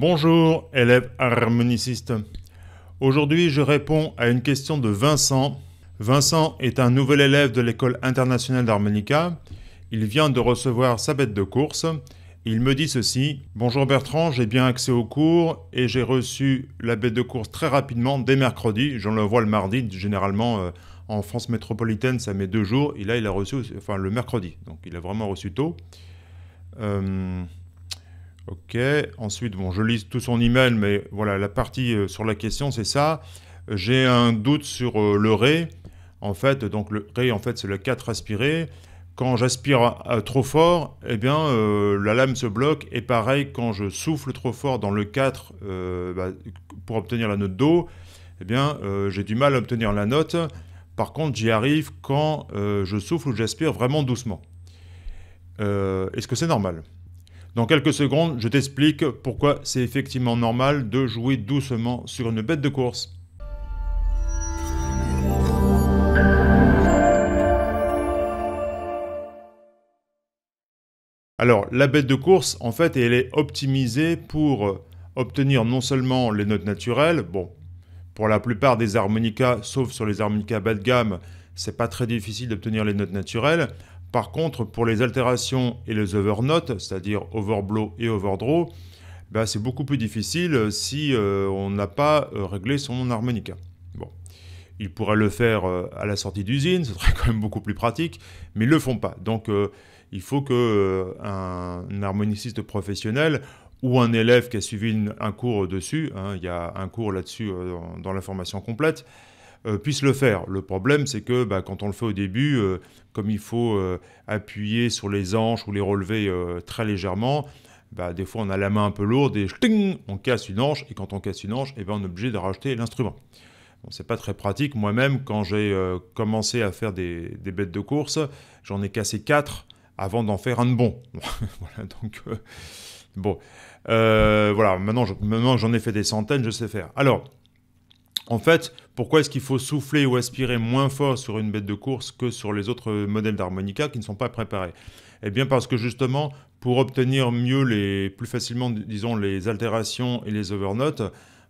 Bonjour, élève harmoniciste. Aujourd'hui, je réponds à une question de Vincent. Vincent est un nouvel élève de l'École internationale d'harmonica. Il vient de recevoir sa bête de course. Il me dit ceci Bonjour Bertrand, j'ai bien accès aux cours et j'ai reçu la bête de course très rapidement dès mercredi. J'en le vois le mardi, généralement. Euh, en France métropolitaine, ça met deux jours. Et là, il a reçu, enfin, le mercredi. Donc, il a vraiment reçu tôt. Euh, Ok, ensuite, bon, je lis tout son email, mais voilà, la partie euh, sur la question, c'est ça. J'ai un doute sur euh, le ré. En fait, donc le ré, en fait, c'est le 4 aspiré. Quand j'aspire trop fort, eh bien, euh, la lame se bloque. Et pareil, quand je souffle trop fort dans le 4 bah, pour obtenir la note Do, eh bien, j'ai du mal à obtenir la note. Par contre, j'y arrive quand je souffle ou j'aspire vraiment doucement. Est-ce que c'est normal dans quelques secondes, je t'explique pourquoi c'est effectivement normal de jouer doucement sur une bête de course. Alors, la bête de course, en fait, elle est optimisée pour obtenir non seulement les notes naturelles, bon, pour la plupart des harmonicas, sauf sur les harmonicas bas de gamme, c'est pas très difficile d'obtenir les notes naturelles. Par contre, pour les altérations et les overnotes, c'est-à-dire overblow et overdraw, bah, c'est beaucoup plus difficile si euh, on n'a pas euh, réglé son harmonica. Bon. Ils pourraient le faire euh, à la sortie d'usine, ce serait quand même beaucoup plus pratique, mais ils ne le font pas. Donc il faut qu'un un harmoniciste professionnel ou un élève qui a suivi un cours dessus, hein, il y a un cours là-dessus dans la formation complète, euh, puisse le faire. Le problème, c'est que bah, quand on le fait au début, euh, comme il faut euh, appuyer sur les hanches ou les relever très légèrement, bah, des fois on a la main un peu lourde et on casse une hanche, et quand on casse une hanche, eh ben, on est obligé de racheter l'instrument. Bon, c'est pas très pratique. Moi-même, quand j'ai commencé à faire des, bêtes de course, j'en ai cassé 4 avant d'en faire un de bon. voilà, donc bon. voilà, maintenant, maintenant j'en ai fait des centaines, je sais faire. Alors, en fait, pourquoi est-ce qu'il faut souffler ou aspirer moins fort sur une bête de course que sur les autres modèles d'harmonica qui ne sont pas préparés Eh bien parce que justement, pour obtenir mieux les plus facilement disons les altérations et les overnotes,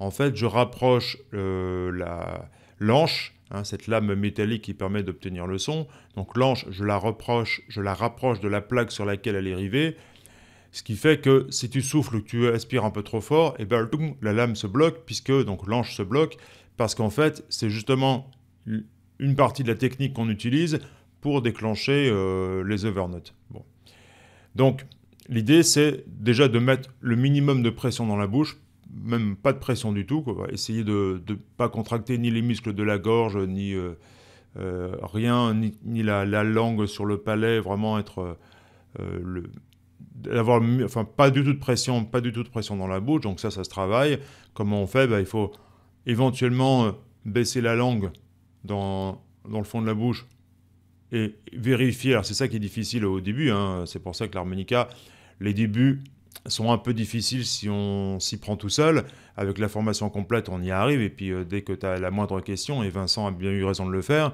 en fait, je rapproche euh, la l'anche hein, cette lame métallique qui permet d'obtenir le son. Donc l'anche, je la reproche, je la rapproche de la plaque sur laquelle elle est rivée. Ce qui fait que si tu souffles ou que tu aspires un peu trop fort, et eh ben, la lame se bloque, puisque donc l'anche se bloque, parce qu'en fait, c'est justement une partie de la technique qu'on utilise pour déclencher euh, les overnotes. Bon. Donc, l'idée, c'est déjà de mettre le minimum de pression dans la bouche, même pas de pression du tout, quoi. essayer de ne pas contracter ni les muscles de la gorge, ni euh, euh, rien, ni, la, langue sur le palais, vraiment être... le, enfin, pas du tout de pression, pas du tout de pression dans la bouche, donc ça, ça se travaille. Comment on fait ben, Il faut éventuellement euh, baisser la langue dans, dans le fond de la bouche et vérifier. Alors c'est ça qui est difficile au début, hein. c'est pour ça que l'harmonica, les débuts sont un peu difficiles si on s'y prend tout seul. Avec la formation complète, on y arrive, et puis euh, dès que tu as la moindre question, et Vincent a bien eu raison de le faire,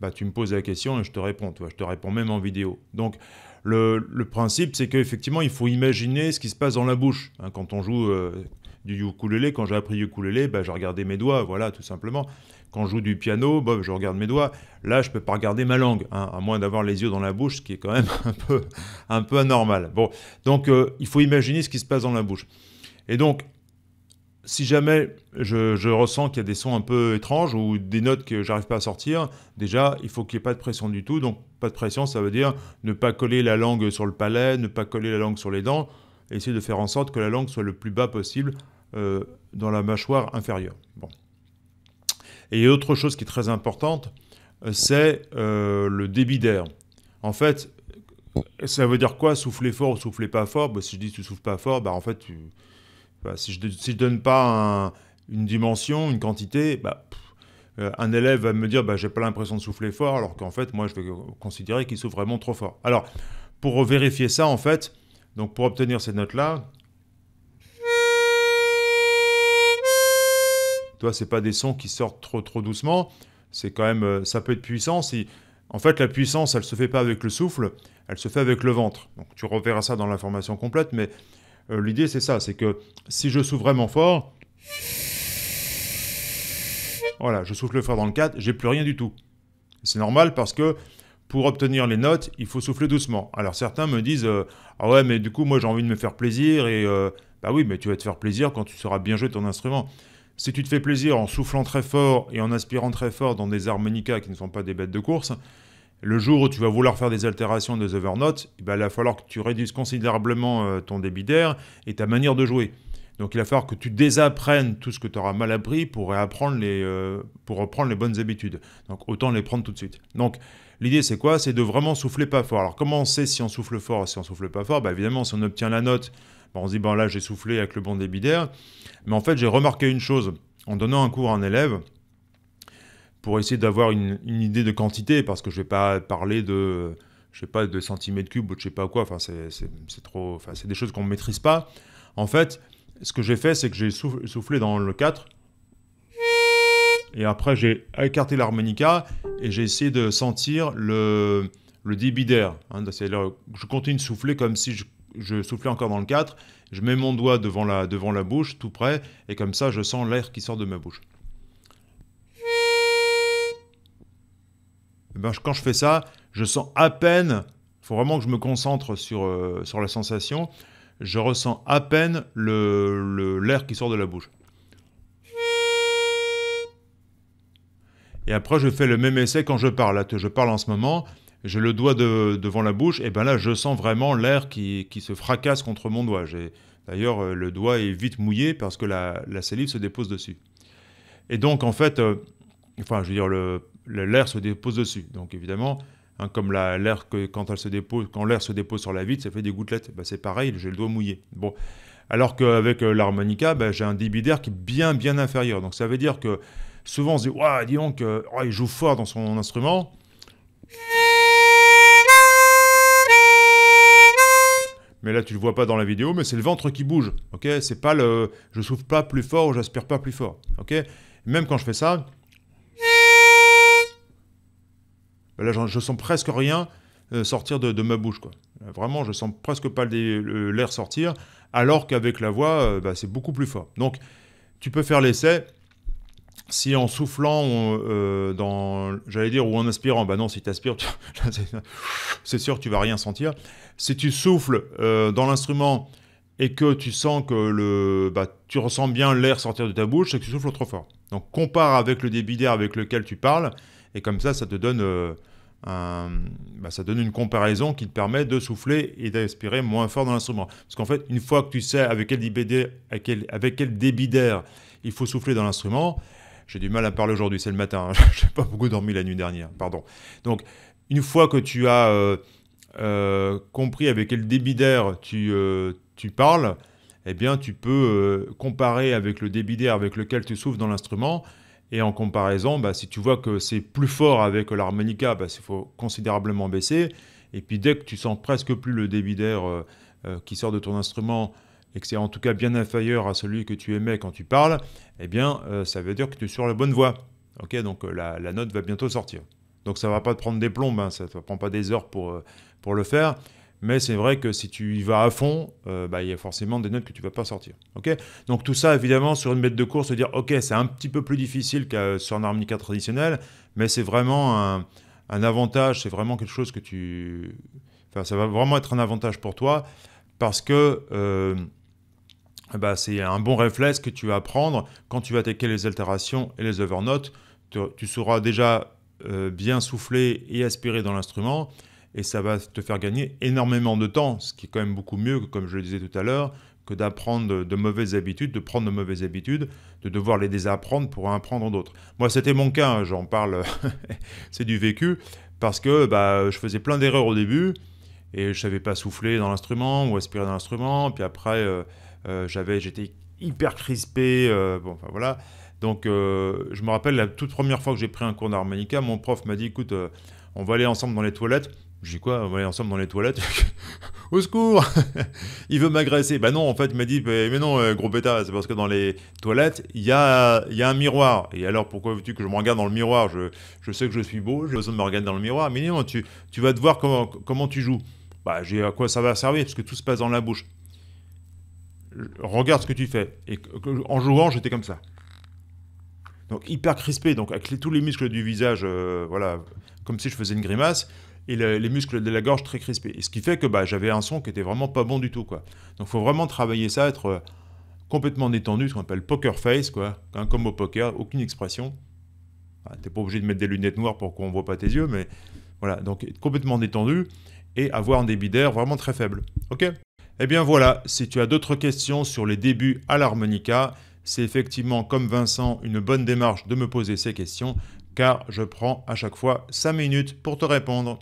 bah, tu me poses la question et je te réponds, je te réponds même en vidéo. Donc le, le principe, c'est qu'effectivement, il faut imaginer ce qui se passe dans la bouche. Hein, quand on joue, euh, du ukulélé. Quand j'ai appris ukulélé, ben je regardais mes doigts, voilà, tout simplement. Quand je joue du piano, bob ben, je regarde mes doigts. Là, je ne peux pas regarder ma langue, hein, à moins d'avoir les yeux dans la bouche, ce qui est quand même un peu, un peu anormal. Bon, donc euh, il faut imaginer ce qui se passe dans la bouche. Et donc, si jamais je, ressens qu'il y a des sons un peu étranges ou des notes que j'arrive pas à sortir, déjà, il faut qu'il n'y ait pas de pression du tout. Donc, pas de pression, ça veut dire ne pas coller la langue sur le palais, ne pas coller la langue sur les dents essayer de faire en sorte que la langue soit le plus bas possible euh, dans la mâchoire inférieure. Bon. Et autre chose qui est très importante, euh, c'est euh, le débit d'air. En fait, ça veut dire quoi Souffler fort ou souffler pas fort bah, Si je dis tu souffles pas fort, bah, en fait, bah, si je ne donne pas une dimension, une quantité, bah, un élève va me dire bah, j'ai pas l'impression de souffler fort, alors qu'en fait, moi, je vais considérer qu'il souffle vraiment trop fort. Alors, pour vérifier ça, en fait, donc pour obtenir ces notes-là, toi, c'est pas des sons qui sortent trop trop doucement. C'est quand même, euh, ça peut être puissant. Si, en fait, la puissance, elle se fait pas avec le souffle, elle se fait avec le ventre. Donc tu reverras ça dans la formation complète, mais euh, l'idée c'est ça, c'est que si je souffle vraiment fort, voilà, je souffle le fort dans le 4, j'ai plus rien du tout. C'est normal parce que pour obtenir les notes, il faut souffler doucement. Alors certains me disent euh, Ah ouais, mais du coup, moi j'ai envie de me faire plaisir et euh, Bah oui, mais tu vas te faire plaisir quand tu sauras bien jouer ton instrument. Si tu te fais plaisir en soufflant très fort et en aspirant très fort dans des harmonicas qui ne sont pas des bêtes de course, le jour où tu vas vouloir faire des altérations des overnotes, eh notes, ben, il va falloir que tu réduises considérablement euh, ton débit d'air et ta manière de jouer. Donc il va falloir que tu désapprennes tout ce que tu auras mal appris pour, réapprendre les, euh, pour reprendre les bonnes habitudes. Donc autant les prendre tout de suite. Donc l'idée c'est quoi C'est de vraiment souffler pas fort. Alors comment on sait si on souffle fort ou si on souffle pas fort bah, Évidemment, si on obtient la note, bah, on se dit bon là j'ai soufflé avec le bon débit d'air. Mais en fait j'ai remarqué une chose en donnant un cours à un élève pour essayer d'avoir une, idée de quantité parce que je ne vais pas parler de je sais pas de centimètres cubes ou de je sais pas quoi. Enfin c'est trop. Enfin c'est des choses qu'on ne maîtrise pas. En fait, ce que j'ai fait, c'est que j'ai soufflé dans le 4. Et après, j'ai écarté l'harmonica et j'ai essayé de sentir le, débit hein, d'air. je continue de souffler comme si je, soufflais encore dans le 4. Je mets mon doigt devant la, devant la bouche, tout près, et comme ça, je sens l'air qui sort de ma bouche. Eh ben, quand je fais ça, je sens à peine, il faut vraiment que je me concentre sur, euh, sur la sensation, je ressens à peine l'air qui sort de la bouche. Et après, je fais le même essai quand je parle. je parle en ce moment, j'ai le doigt devant la bouche, et bien là, je sens vraiment l'air qui, se fracasse contre mon doigt. D'ailleurs, euh, le doigt est vite mouillé parce que la, la, salive se dépose dessus. Et donc, en fait, euh, enfin, je veux dire, l'air se dépose dessus. Donc, évidemment, Hein, comme l'air que quand elle se dépose, quand l'air se dépose sur la vitre, ça fait des gouttelettes. Bah, c'est pareil, j'ai le doigt mouillé. Bon. Alors qu'avec euh, l'harmonica, bah, j'ai un débit d'air qui est bien, bien inférieur. Donc ça veut dire que souvent on se dit, ouais, dis donc, euh, oh, il joue fort dans son instrument. Mais là, tu le vois pas dans la vidéo, mais c'est le ventre qui bouge. Ok, c'est pas le, je souffle pas plus fort ou j'aspire pas plus fort. Ok, même quand je fais ça, Là, je sens presque rien euh, sortir de, ma bouche. Vraiment, je sens presque pas l'air sortir, alors qu'avec la voix, euh, bah, c'est beaucoup plus fort. Donc, tu peux faire l'essai. Si en soufflant, euh, j'allais dire, ou en aspirant... bah non, si tu aspires, c'est sûr, que tu vas rien sentir. Si tu souffles dans l'instrument et que tu sens que le, bah, tu ressens bien l'air sortir de ta bouche, c'est que tu souffles trop fort. Donc compare avec le débit d'air avec lequel tu parles, et comme ça, ça te donne euh, bah, ça donne une comparaison qui te permet de souffler et d'aspirer moins fort dans l'instrument. Parce qu'en fait, une fois que tu sais avec quel, débit, avec d'air il faut souffler dans l'instrument, j'ai du mal à parler aujourd'hui, c'est le matin, je hein. j'ai pas beaucoup dormi la nuit dernière, pardon. Donc, une fois que tu as euh, euh, compris avec quel débit d'air tu, tu parles, eh bien, tu peux comparer avec le débit d'air avec lequel tu souffles dans l'instrument et en comparaison, bah, si tu vois que c'est plus fort avec l'harmonica, bah, il faut considérablement baisser. Et puis dès que tu sens presque plus le débit d'air euh, euh, qui sort de ton instrument et que c'est en tout cas bien inférieur à celui que tu aimais quand tu parles, eh bien euh, ça veut dire que tu es sur la bonne voie. donc la, note va bientôt sortir. Donc ça ne va pas te prendre des plombes, hein, ça ne te prend pas des heures pour le faire. Mais c'est vrai que si tu y vas à fond, euh, bah, il y a forcément des notes que tu vas pas sortir. Donc tout ça, évidemment, sur une bête de course, se dire, ok, c'est un petit peu plus difficile que sur un harmonica traditionnel, mais c'est vraiment un, avantage, c'est vraiment quelque chose que tu... Enfin, ça va vraiment être un avantage pour toi, parce que euh, bah, c'est un bon réflexe que tu vas apprendre quand tu vas attaquer les altérations et les overnotes. Tu, tu sauras déjà euh, bien souffler et aspirer dans l'instrument, et ça va te faire gagner énormément de temps, ce qui est quand même beaucoup mieux, comme je le disais tout à l'heure, que d'apprendre de mauvaises habitudes, de prendre de mauvaises habitudes, de devoir les désapprendre pour en apprendre d'autres. Moi, c'était mon cas, hein, j'en parle, c'est du vécu, parce que bah, je faisais plein d'erreurs au début, et je savais pas souffler dans l'instrument ou aspirer dans l'instrument, puis après, euh, euh, j'avais, j'étais hyper crispé, euh, bon, enfin voilà. Donc, je me rappelle la toute première fois que j'ai pris un cours d'harmonica, mon prof m'a dit, écoute, on va aller ensemble dans les toilettes, j'ai quoi On va aller ensemble dans les toilettes Au secours Il veut m'agresser. Bah non, en fait, il m'a dit bah, Mais non, euh, gros bêta, c'est parce que dans les toilettes, il y a, un miroir. Et alors, pourquoi veux-tu que je me regarde dans le miroir je, sais que je suis beau, j'ai besoin de me regarder dans le miroir. Mais non, tu, tu vas te voir comment, tu joues. Bah, j'ai à quoi ça va servir Parce que tout se passe dans la bouche. Regarde ce que tu fais. Et en jouant, j'étais comme ça. Donc, hyper crispé, donc avec tous les muscles du visage, euh, voilà, comme si je faisais une grimace et les muscles de la gorge très crispés. Et ce qui fait que bah, j'avais un son qui était vraiment pas bon du tout. Quoi. Donc faut vraiment travailler ça, être euh, complètement détendu, ce qu'on appelle poker face, quoi. Hein, comme au poker, aucune expression. Tu ah, T'es pas obligé de mettre des lunettes noires pour qu'on voit pas tes yeux, mais voilà. Donc être complètement détendu et avoir un débit d'air vraiment très faible. Ok Eh bien voilà, si tu as d'autres questions sur les débuts à l'harmonica, c'est effectivement, comme Vincent, une bonne démarche de me poser ces questions, car je prends à chaque fois 5 minutes pour te répondre.